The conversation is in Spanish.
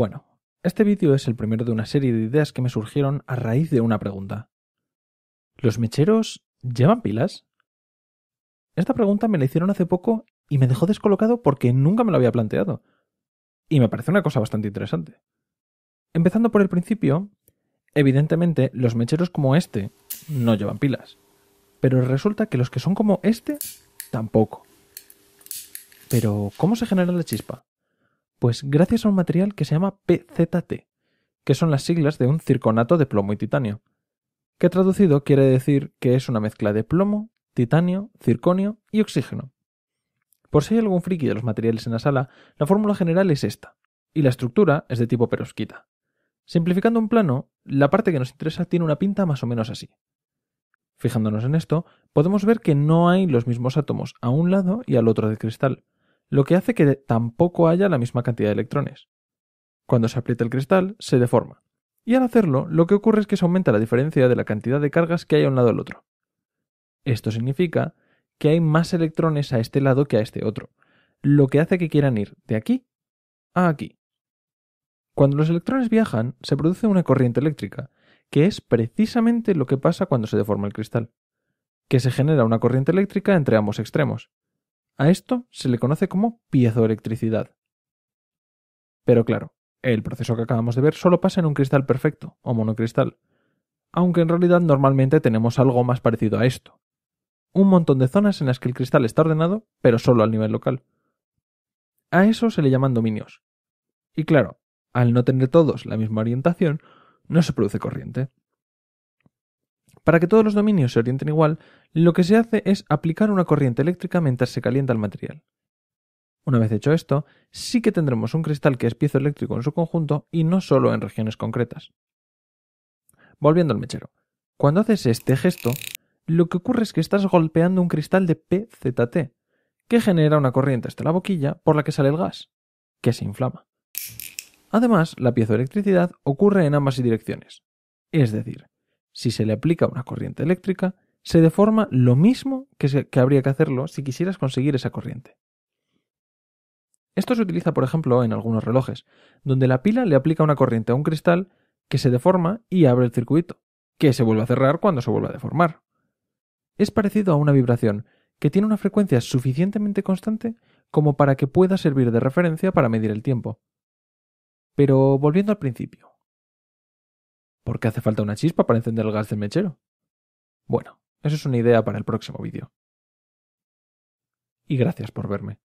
Bueno, este vídeo es el primero de una serie de ideas que me surgieron a raíz de una pregunta. ¿Los mecheros llevan pilas? Esta pregunta me la hicieron hace poco y me dejó descolocado porque nunca me lo había planteado. Y me parece una cosa bastante interesante. Empezando por el principio, evidentemente los mecheros como este no llevan pilas. Pero resulta que los que son como este tampoco. Pero, ¿cómo se genera la chispa? Pues gracias a un material que se llama PZT, que son las siglas de un circonato de plomo y titanio, que traducido quiere decir que es una mezcla de plomo, titanio, circonio y oxígeno. Por si hay algún friki de los materiales en la sala, la fórmula general es esta, y la estructura es de tipo perosquita. Simplificando un plano, la parte que nos interesa tiene una pinta más o menos así. Fijándonos en esto, podemos ver que no hay los mismos átomos a un lado y al otro del cristal, lo que hace que tampoco haya la misma cantidad de electrones. Cuando se aprieta el cristal, se deforma, y al hacerlo, lo que ocurre es que se aumenta la diferencia de la cantidad de cargas que hay a un lado al otro. Esto significa que hay más electrones a este lado que a este otro, lo que hace que quieran ir de aquí a aquí. Cuando los electrones viajan, se produce una corriente eléctrica, que es precisamente lo que pasa cuando se deforma el cristal, que se genera una corriente eléctrica entre ambos extremos. A esto se le conoce como piezoelectricidad. Pero claro, el proceso que acabamos de ver solo pasa en un cristal perfecto o monocristal, aunque en realidad normalmente tenemos algo más parecido a esto. Un montón de zonas en las que el cristal está ordenado, pero solo al nivel local. A eso se le llaman dominios. Y claro, al no tener todos la misma orientación, no se produce corriente. Para que todos los dominios se orienten igual, lo que se hace es aplicar una corriente eléctrica mientras se calienta el material. Una vez hecho esto, sí que tendremos un cristal que es piezoeléctrico en su conjunto y no solo en regiones concretas. Volviendo al mechero. Cuando haces este gesto, lo que ocurre es que estás golpeando un cristal de PZT, que genera una corriente hasta la boquilla por la que sale el gas, que se inflama. Además, la piezoelectricidad ocurre en ambas direcciones. Es decir, si se le aplica una corriente eléctrica, se deforma lo mismo que, habría que hacerlo si quisieras conseguir esa corriente. Esto se utiliza, por ejemplo, en algunos relojes, donde la pila le aplica una corriente a un cristal que se deforma y abre el circuito, que se vuelve a cerrar cuando se vuelve a deformar. Es parecido a una vibración, que tiene una frecuencia suficientemente constante como para que pueda servir de referencia para medir el tiempo. Pero volviendo al principio, ¿Por qué hace falta una chispa para encender el gas del mechero? Bueno, eso es una idea para el próximo vídeo. Y gracias por verme.